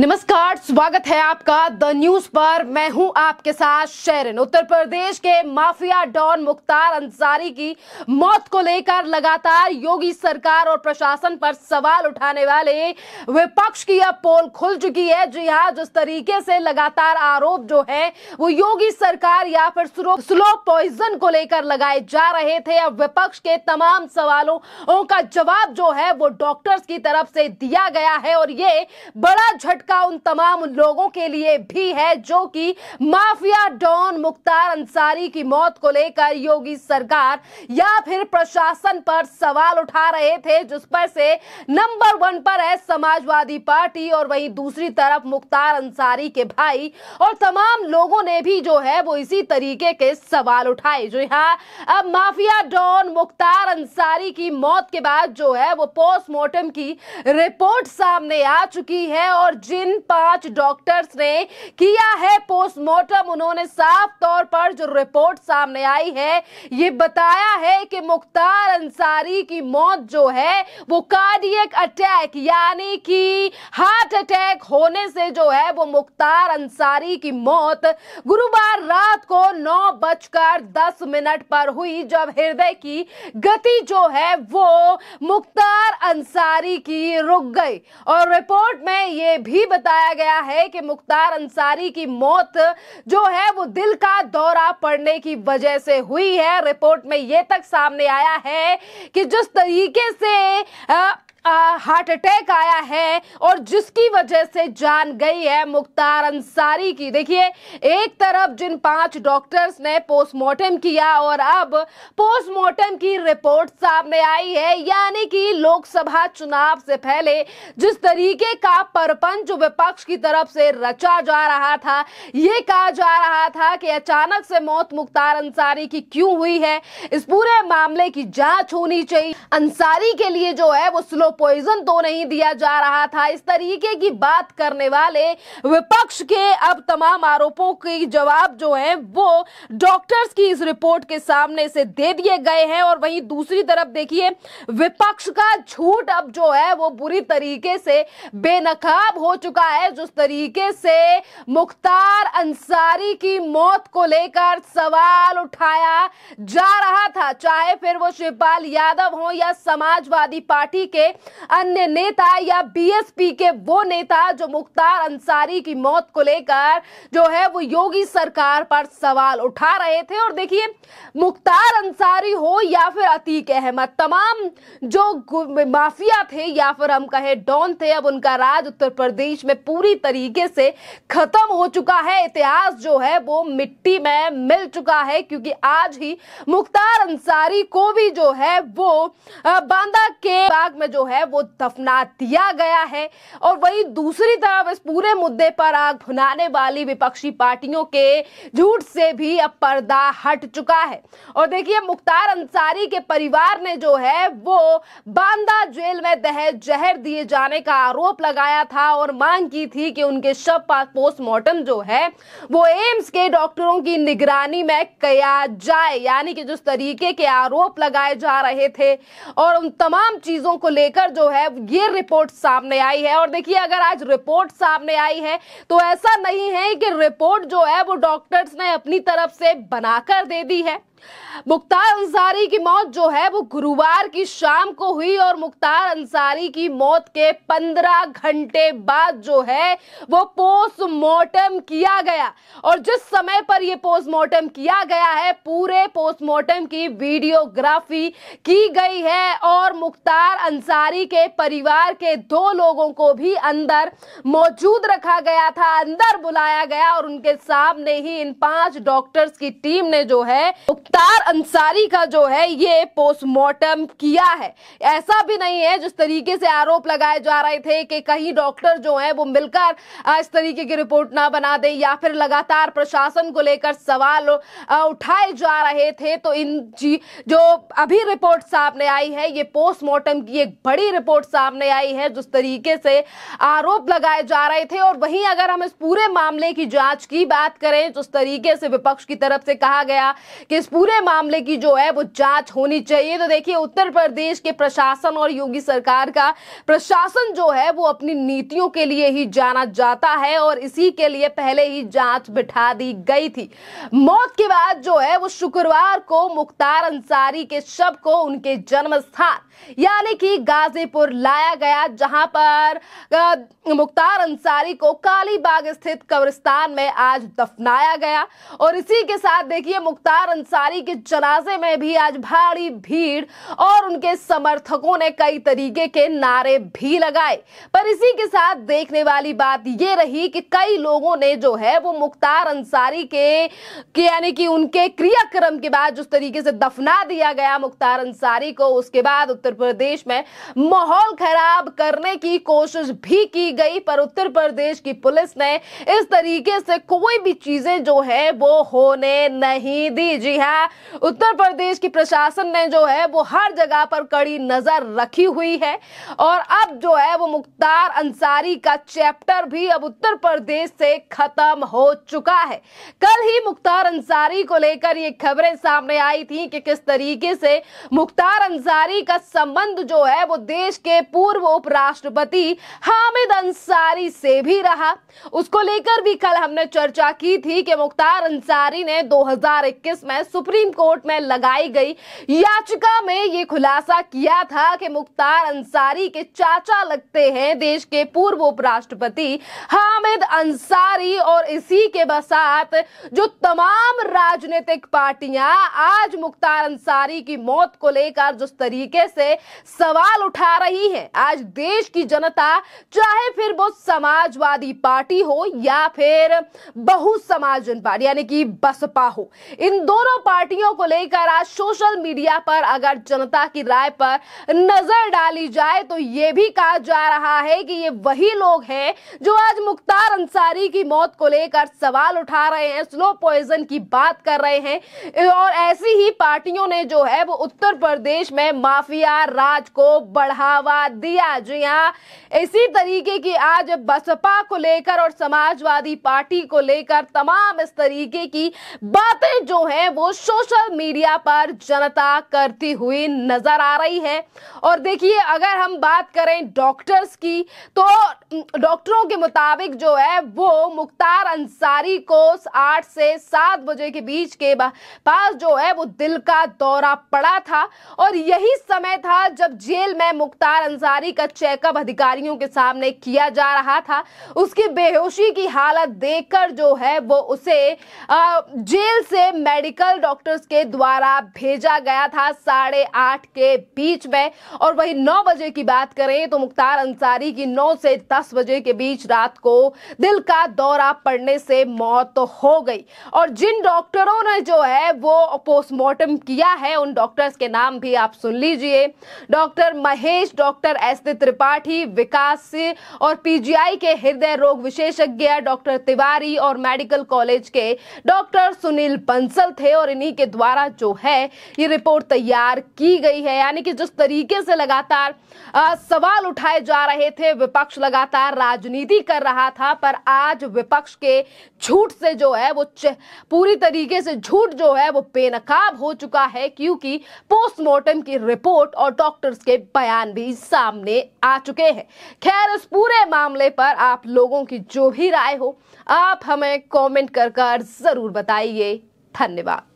नमस्कार स्वागत है आपका द न्यूज पर मैं हूं आपके साथ शेरिन उत्तर प्रदेश के माफिया डॉन मुख्तार अंसारी की मौत को लेकर लगातार योगी सरकार और प्रशासन पर सवाल उठाने वाले विपक्ष की अब पोल खुल चुकी है जी हाँ जिस तरीके से लगातार आरोप जो है वो योगी सरकार या फिर स्लो पॉइजन को लेकर लगाए जा रहे थे अब विपक्ष के तमाम सवालों का जवाब जो है वो डॉक्टर्स की तरफ से दिया गया है और ये बड़ा झटका झटका उन तमाम लोगों के लिए भी है जो कि माफिया डॉन मुख्तार अंसारी की मौत को लेकर योगी सरकार या फिर प्रशासन पर सवाल उठा रहे थे जिस पर से नंबर वन पर है समाजवादी पार्टी और वहीं दूसरी तरफ मुख्तार अंसारी के भाई और तमाम लोगों ने भी जो है वो इसी तरीके के सवाल उठाए जो यहाँ अब माफिया डॉन मुख्तार अंसारी की मौत के बाद जो है वो पोस्टमार्टम की रिपोर्ट सामने आ चुकी है और जिन पांच डॉक्टर्स ने किया है पोस्टमार्टम उन्होंने साफ तौर पर जो रिपोर्ट सामने आई है ये बताया है कि मुख्तार अंसारी की मौत जो है वो कार्डियक अटैक यानी कि हार्ट अटैक होने से जो है वो मुख्तार अंसारी की मौत गुरुवार रात को नौ बजकर दस मिनट पर हुई जब हृदय की गति जो है वो मुख्तार अंसारी की रुक गई और रिपोर्ट में ये भी भी बताया गया है कि मुख्तार अंसारी की मौत जो है वो दिल का दौरा पड़ने की वजह से हुई है रिपोर्ट में ये तक सामने आया है कि जिस तरीके से आ, हार्ट अटैक आया है और जिसकी वजह से जान गई है मुख्तार अंसारी की देखिए एक तरफ जिन पांच डॉक्टर्स ने पोस्टमार्टम किया और अब पोस्टमार्टम की रिपोर्ट सामने आई है यानी कि लोकसभा चुनाव से पहले जिस तरीके का परपंच विपक्ष की तरफ से रचा जा रहा था ये कहा जा रहा था कि अचानक से मौत मुख्तार अंसारी की क्यों हुई है इस पूरे मामले की जांच होनी चाहिए अंसारी के लिए जो है वो स्लो पॉइजन तो नहीं दिया जा रहा था इस तरीके की बात करने वाले विपक्ष के अब तमाम आरोपों की जवाब जो है वो डॉक्टर्स की इस रिपोर्ट के सामने से दे दिए गए हैं और वहीं दूसरी तरफ देखिए विपक्ष का झूठ अब जो है वो बुरी तरीके से बेनकाब हो चुका है जिस तरीके से मुख्तार अंसारी की मौत को लेकर सवाल उठाया जा रहा था चाहे फिर वो शिवपाल यादव हो या समाजवादी पार्टी के अन्य नेता या बीएसपी के वो नेता जो मुख्तार अंसारी की मौत को लेकर जो है वो योगी सरकार पर सवाल उठा रहे थे और देखिए मुख्तार अंसारी हो या फिर अतीक अहमद तमाम जो माफिया थे या फिर हम कहे डॉन थे अब उनका राज उत्तर प्रदेश में पूरी तरीके से खत्म हो चुका है इतिहास जो है वो मिट्टी में मिल चुका है क्योंकि आज ही मुख्तार अंसारी को भी जो है वो बांदा के बाग में जो है है वो दफना दिया गया है और वहीं दूसरी तरफ इस पूरे मुद्दे पर आग भुनाने वाली विपक्षी पार्टियों के झूठ से भी अब पर्दा हट चुका है और देखिए मुख्तार अंसारी के परिवार ने जो है वो बांदा जेल में दहेज जहर दिए जाने का आरोप लगाया था और मांग की थी कि उनके शव पोस्टमार्टम जो है वो एम्स के डॉक्टरों की निगरानी में किया जाए यानी कि जिस तरीके के आरोप लगाए जा रहे थे और उन तमाम चीजों को लेकर लेकर जो है ये रिपोर्ट सामने आई है और देखिए अगर आज रिपोर्ट सामने आई है तो ऐसा नहीं है कि रिपोर्ट जो है वो डॉक्टर्स ने अपनी तरफ से बनाकर दे दी है मुख्तार अंसारी की मौत जो है वो गुरुवार की शाम को हुई और मुख्तार अंसारी की मौत के पंद्रह घंटे बाद जो है वो पोस्टमार्टम किया गया और जिस समय पर यह पोस्टमार्टम किया गया है पूरे पोस्टमार्टम की वीडियोग्राफी की गई है और मुख्तार अंसारी के परिवार के दो लोगों को भी अंदर मौजूद रखा गया था अंदर बुलाया गया और उनके सामने ही इन पांच डॉक्टर्स की टीम ने जो है मुख्तार अंसारी का जो है ये पोस्टमार्टम किया है ऐसा भी नहीं है जिस तरीके से आरोप लगाए जा रहे थे कि कहीं डॉक्टर जो है वो मिलकर इस तरीके की रिपोर्ट ना बना दे या फिर लगातार प्रशासन को लेकर सवाल उठाए जा रहे थे तो इन जी जो अभी रिपोर्ट सामने आई है ये पोस्टमार्टम की एक बड़ी रिपोर्ट सामने आई है जिस तरीके से आरोप लगाए जा रहे थे और वहीं अगर हम इस पूरे मामले की जांच की बात करें जिस तरीके से विपक्ष की तरफ से कहा गया कि इस पूरे पूरे मामले की जो है वो जांच होनी चाहिए तो देखिए उत्तर प्रदेश के प्रशासन और योगी सरकार का प्रशासन जो है वो अपनी नीतियों के लिए ही जाना जाता है और इसी के लिए पहले ही जांच बिठा दी गई थी मौत के बाद जो है वो शुक्रवार को मुख्तार अंसारी के शव को उनके जन्म स्थान यानी कि गाजीपुर लाया गया जहां पर मुख्तार अंसारी को कालीबाग स्थित कब्रिस्तान में आज दफनाया गया और इसी के साथ देखिए मुख्तार अंसारी अंसारी के जनाजे में भी आज भारी भीड़ और उनके समर्थकों ने कई तरीके के नारे भी लगाए पर इसी के साथ देखने वाली बात यह रही कि कई लोगों ने जो है वो मुख्तार अंसारी के यानी कि उनके क्रियाक्रम के बाद जिस तरीके से दफना दिया गया मुख्तार अंसारी को उसके बाद उत्तर प्रदेश में माहौल खराब करने की कोशिश भी की गई पर उत्तर प्रदेश की पुलिस ने इस तरीके से कोई भी चीजें जो है वो होने नहीं दी जी हाँ है उत्तर प्रदेश की प्रशासन ने जो है वो हर जगह पर कड़ी नजर रखी हुई है और अब जो है वो मुख्तार अंसारी का चैप्टर भी अब उत्तर प्रदेश से खत्म हो चुका है कल ही मुख्तार अंसारी को लेकर ये खबरें सामने आई थी कि किस तरीके से मुख्तार अंसारी का संबंध जो है वो देश के पूर्व उपराष्ट्रपति हामिद अंसारी से भी रहा उसको लेकर भी कल हमने चर्चा की थी कि मुख्तार अंसारी ने 2021 में सुप्रीम कोर्ट में लगाई गई याचिका में ये खुलासा किया था कि मुख्तार अंसारी के चाचा लगते हैं देश के पूर्व उपराष्ट्रपति हामिद अंसारी और इसी के बसात जो तमाम राजनीतिक पार्टियां आज मुख्तार अंसारी की मौत को लेकर जिस तरीके से सवाल उठा रही हैं आज देश की जनता चाहे फिर वो समाजवादी पार्टी हो या फिर बहु समाजन पार्टी यानी कि बसपा हो इन दोनों पार्टियों को लेकर आज सोशल मीडिया पर अगर जनता की राय पर नजर डाली जाए तो ये भी कहा जा रहा है कि ये वही लोग हैं जो आज मुख्तार अंसारी की मौत को लेकर सवाल उठा रहे हैं स्लो पॉइजन की बात कर रहे हैं और ऐसी ही पार्टियों ने जो है वो उत्तर प्रदेश में माफिया राज को बढ़ावा दिया जी हाँ इसी तरीके की आज बसपा को लेकर और समाजवादी पार्टी को लेकर तमाम इस तरीके की बातें जो है वो सोशल मीडिया पर जनता करती हुई नजर आ रही है और देखिए अगर हम बात करें डॉक्टर्स की तो डॉक्टरों के मुताबिक जो है वो मुख्तार अंसारी को आठ से सात बजे के बीच के पास जो है वो दिल का दौरा पड़ा था और यही समय था जब जेल में मुख्तार अंसारी का चेकअप अधिकारियों के सामने किया जा रहा था उसकी बेहोशी की हालत देखकर जो है वो उसे जेल से मेडिकल डॉक्टर डॉक्टर्स के द्वारा भेजा गया था साढ़े आठ के बीच में और वही नौ बजे की बात करें तो मुख्तार अंसारी की नौ से दस बजे के बीच रात को दिल का दौरा पड़ने से मौत हो गई और जिन डॉक्टरों ने जो है वो पोस्टमार्टम किया है उन डॉक्टर्स के नाम भी आप सुन लीजिए doctor Mahesh doctor S Tripathi Vikas और पीजीआई के हृदय रोग विशेषज्ञ डॉक्टर तिवारी और मेडिकल कॉलेज के डॉक्टर सुनील बंसल थे और इन्हीं कंपनी के द्वारा जो है ये रिपोर्ट तैयार की गई है यानी कि जिस तरीके से लगातार आ, सवाल उठाए जा रहे थे विपक्ष लगातार राजनीति कर रहा था पर आज विपक्ष के झूठ से जो है वो पूरी तरीके से झूठ जो है वो बेनकाब हो चुका है क्योंकि पोस्टमार्टम की रिपोर्ट और डॉक्टर्स के बयान भी सामने आ चुके हैं खैर इस पूरे मामले पर आप लोगों की जो भी राय हो आप हमें कमेंट कर कर जरूर बताइए धन्यवाद